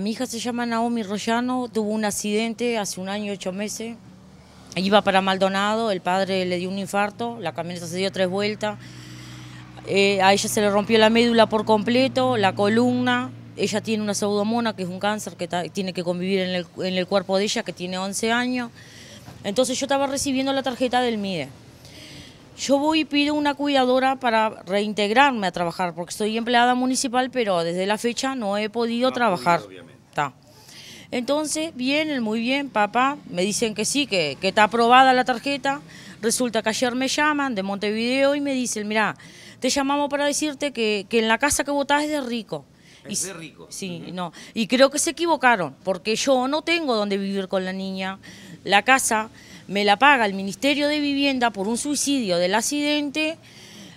mi hija se llama Naomi Rollano, tuvo un accidente hace un año ocho meses. Iba para Maldonado, el padre le dio un infarto, la camioneta se dio tres vueltas. Eh, a ella se le rompió la médula por completo, la columna. Ella tiene una pseudomona, que es un cáncer que tiene que convivir en el, en el cuerpo de ella, que tiene 11 años. Entonces yo estaba recibiendo la tarjeta del MIDE. Yo voy y pido una cuidadora para reintegrarme a trabajar, porque estoy empleada municipal, pero desde la fecha no he podido trabajar. Podido, Entonces, vienen muy bien, papá, me dicen que sí, que, está aprobada la tarjeta. Resulta que ayer me llaman de Montevideo y me dicen, mira, te llamamos para decirte que, en la casa que votás es de rico. Es de rico. Sí, no. Y creo que se equivocaron, porque yo no tengo donde vivir con la niña. La casa me la paga el Ministerio de Vivienda por un suicidio del accidente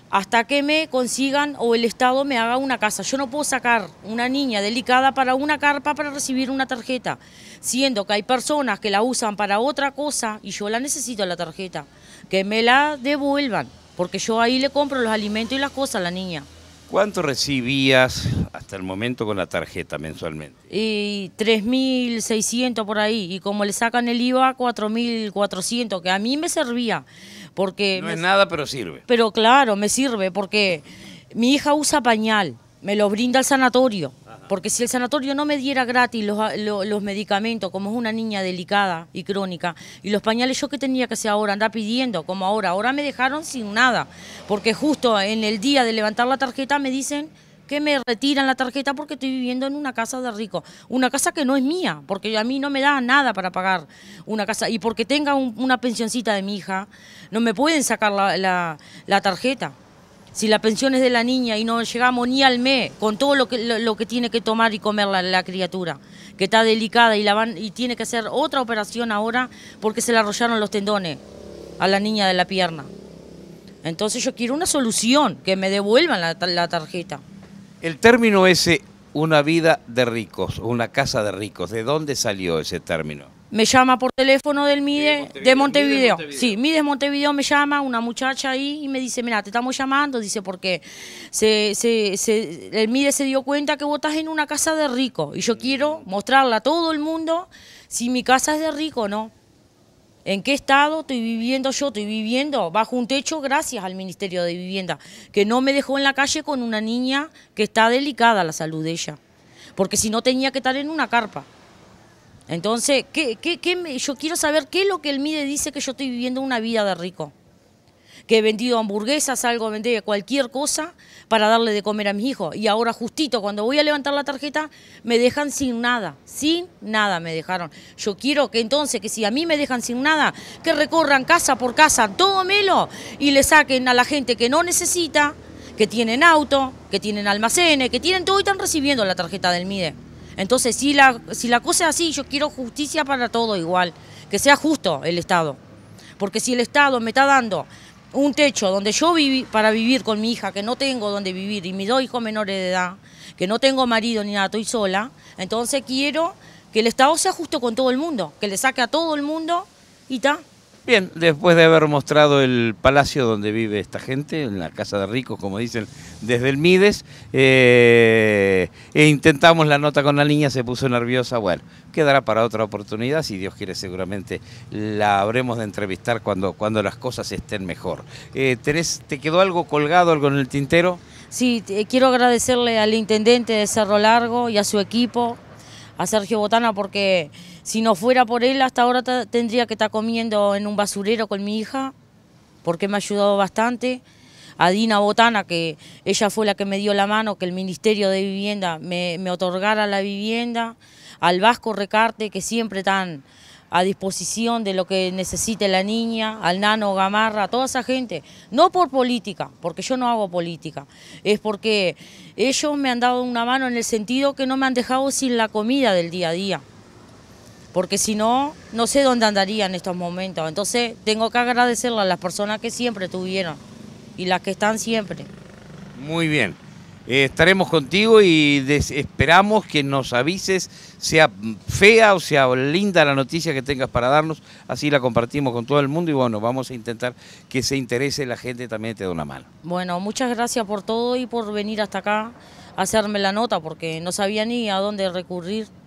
hasta que me consigan o el Estado me haga una casa. Yo no puedo sacar una niña delicada para una carpa para recibir una tarjeta, siendo que hay personas que la usan para otra cosa y yo la necesito la tarjeta, que me la devuelvan, porque yo ahí le compro los alimentos y las cosas a la niña. ¿Cuánto recibías hasta el momento con la tarjeta mensualmente? Y 3.600 por ahí. Y como le sacan el IVA, 4.400, que a mí me servía. Porque no es nada, pero sirve. Pero claro, me sirve porque mi hija usa pañal, me lo brinda el sanatorio. Porque si el sanatorio no me diera gratis los, los, medicamentos, como es una niña delicada y crónica, y los pañales, ¿yo que tenía que hacer ahora? Andar pidiendo, como ahora. Ahora me dejaron sin nada. Porque justo en el día de levantar la tarjeta me dicen que me retiran la tarjeta porque estoy viviendo en una casa de rico. Una casa que no es mía, porque a mí no me da nada para pagar una casa. Y porque tenga una pensioncita de mi hija, no me pueden sacar la tarjeta si la pensión es de la niña y no llegamos ni al mes con todo lo que, lo, que tiene que tomar y comer la, criatura, que está delicada y, la van, y tiene que hacer otra operación ahora porque se le arrollaron los tendones a la niña de la pierna. Entonces yo quiero una solución, que me devuelvan la, la tarjeta. El término ese, una vida de ricos, una casa de ricos, ¿de dónde salió ese término? me llama por teléfono del MIDE de Montevideo. Sí, MIDE Montevideo me llama una muchacha ahí y me dice, mira, te estamos llamando, dice, porque se, se, el MIDE se dio cuenta que vos estás en una casa de rico y yo quiero mostrarle a todo el mundo si mi casa es de rico o no. ¿En qué estado estoy viviendo yo? Estoy viviendo bajo un techo gracias al Ministerio de Vivienda, que no me dejó en la calle con una niña que está delicada la salud de ella, porque si no tenía que estar en una carpa. Entonces, ¿qué, qué, qué, yo quiero saber qué es lo que el MIDE dice que yo estoy viviendo una vida de rico. Que he vendido hamburguesas, algo, vendí cualquier cosa para darle de comer a mis hijos. Y ahora justito, cuando voy a levantar la tarjeta, me dejan sin nada. Sin nada me dejaron. Yo quiero que entonces, que si a mí me dejan sin nada, que recorran casa por casa, todo melo, y le saquen a la gente que no necesita, que tienen auto, que tienen almacenes, que tienen todo y están recibiendo la tarjeta del MIDE. Entonces, si la, si la cosa es así, yo quiero justicia para todo igual, que sea justo el Estado. Porque si el Estado me está dando un techo donde yo viví para vivir con mi hija, que no tengo donde vivir, y mis dos hijos menores de edad, que no tengo marido ni nada, estoy sola, entonces quiero que el Estado sea justo con todo el mundo, que le saque a todo el mundo y está. Bien, después de haber mostrado el palacio donde vive esta gente, en la casa de ricos, como dicen, desde el Mides, eh, e intentamos la nota con la niña, se puso nerviosa, bueno, quedará para otra oportunidad, si Dios quiere seguramente la habremos de entrevistar cuando, cuando las cosas estén mejor. Eh, ¿tenés, ¿Te quedó algo colgado, algo en el tintero? Sí, quiero agradecerle al intendente de Cerro Largo y a su equipo, a Sergio Botana, porque... Si no fuera por él, hasta ahora tendría que estar comiendo en un basurero con mi hija, porque me ha ayudado bastante. A Dina Botana, que ella fue la que me dio la mano, que el Ministerio de Vivienda me, otorgara la vivienda. Al Vasco Recarte, que siempre están a disposición de lo que necesite la niña, al nano Gamarra, a toda esa gente. No por política, porque yo no hago política, es porque ellos me han dado una mano en el sentido que no me han dejado sin la comida del día a día porque si no, no sé dónde andaría en estos momentos. Entonces tengo que agradecerle a las personas que siempre tuvieron y las que están siempre. Muy bien. Eh, estaremos contigo y esperamos que nos avises, sea fea o sea linda la noticia que tengas para darnos, así la compartimos con todo el mundo y bueno, vamos a intentar que se interese la gente también te da una mano. Bueno, muchas gracias por todo y por venir hasta acá a hacerme la nota porque no sabía ni a dónde recurrir.